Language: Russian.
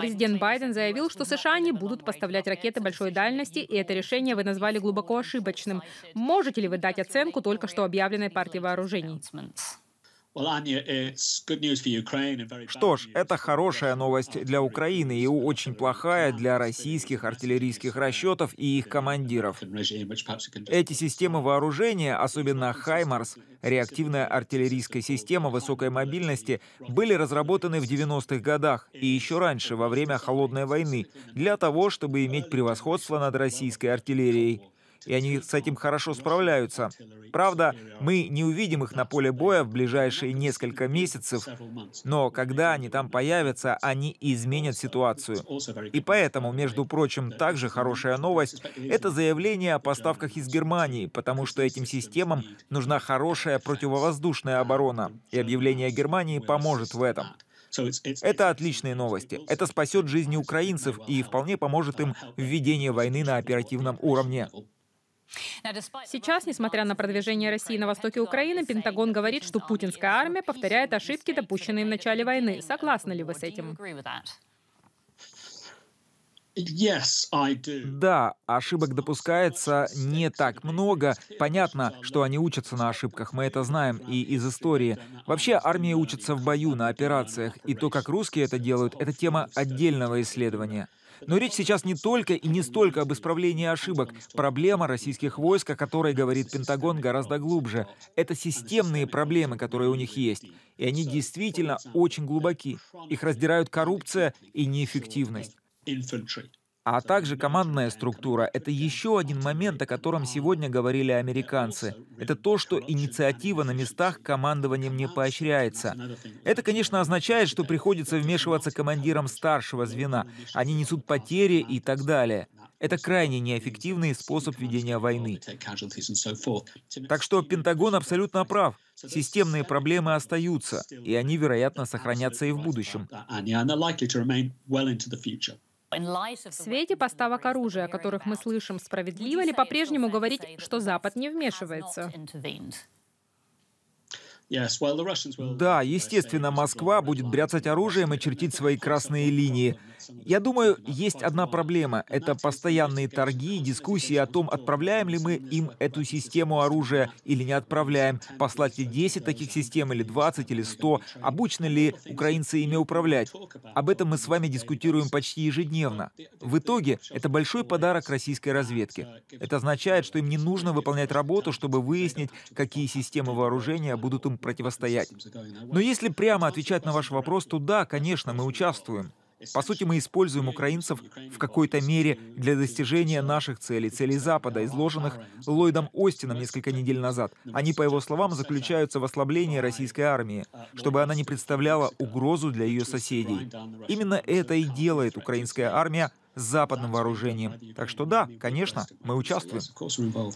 Президент Байден заявил, что США не будут поставлять ракеты большой дальности, и это решение вы назвали глубоко ошибочным. Можете ли вы дать оценку только что объявленной партии вооружений? Что ж, это хорошая новость для Украины и очень плохая для российских артиллерийских расчетов и их командиров. Эти системы вооружения, особенно «Хаймарс», реактивная артиллерийская система высокой мобильности, были разработаны в 90-х годах и еще раньше, во время Холодной войны, для того, чтобы иметь превосходство над российской артиллерией и они с этим хорошо справляются. Правда, мы не увидим их на поле боя в ближайшие несколько месяцев, но когда они там появятся, они изменят ситуацию. И поэтому, между прочим, также хорошая новость — это заявление о поставках из Германии, потому что этим системам нужна хорошая противовоздушная оборона, и объявление Германии поможет в этом. Это отличные новости. Это спасет жизни украинцев и вполне поможет им в ведении войны на оперативном уровне. Сейчас, несмотря на продвижение России на востоке Украины, Пентагон говорит, что путинская армия повторяет ошибки, допущенные в начале войны. Согласны ли вы с этим? Yes, I do. Да, ошибок допускается не так много. Понятно, что они учатся на ошибках, мы это знаем и из истории. Вообще, армия учится в бою, на операциях, и то, как русские это делают, это тема отдельного исследования. Но речь сейчас не только и не столько об исправлении ошибок. Проблема российских войск, о которой говорит Пентагон, гораздо глубже. Это системные проблемы, которые у них есть. И они действительно очень глубоки. Их раздирают коррупция и неэффективность. А также командная структура — это еще один момент, о котором сегодня говорили американцы. Это то, что инициатива на местах командованием не поощряется. Это, конечно, означает, что приходится вмешиваться командирам старшего звена. Они несут потери и так далее. Это крайне неэффективный способ ведения войны. Так что Пентагон абсолютно прав. Системные проблемы остаются, и они, вероятно, сохранятся и в будущем. В свете поставок оружия, о которых мы слышим, справедливо ли по-прежнему говорить, что Запад не вмешивается? Да, естественно, Москва будет бряцать оружием и чертить свои красные линии. Я думаю, есть одна проблема. Это постоянные торги и дискуссии о том, отправляем ли мы им эту систему оружия или не отправляем, послать ли 10 таких систем или 20 или 100, обучены ли украинцы ими управлять. Об этом мы с вами дискутируем почти ежедневно. В итоге это большой подарок российской разведке. Это означает, что им не нужно выполнять работу, чтобы выяснить, какие системы вооружения будут им противостоять. Но если прямо отвечать на ваш вопрос, то да, конечно, мы участвуем. По сути, мы используем украинцев в какой-то мере для достижения наших целей, целей Запада, изложенных Ллойдом Остином несколько недель назад. Они, по его словам, заключаются в ослаблении российской армии, чтобы она не представляла угрозу для ее соседей. Именно это и делает украинская армия с западным вооружением. Так что да, конечно, мы участвуем.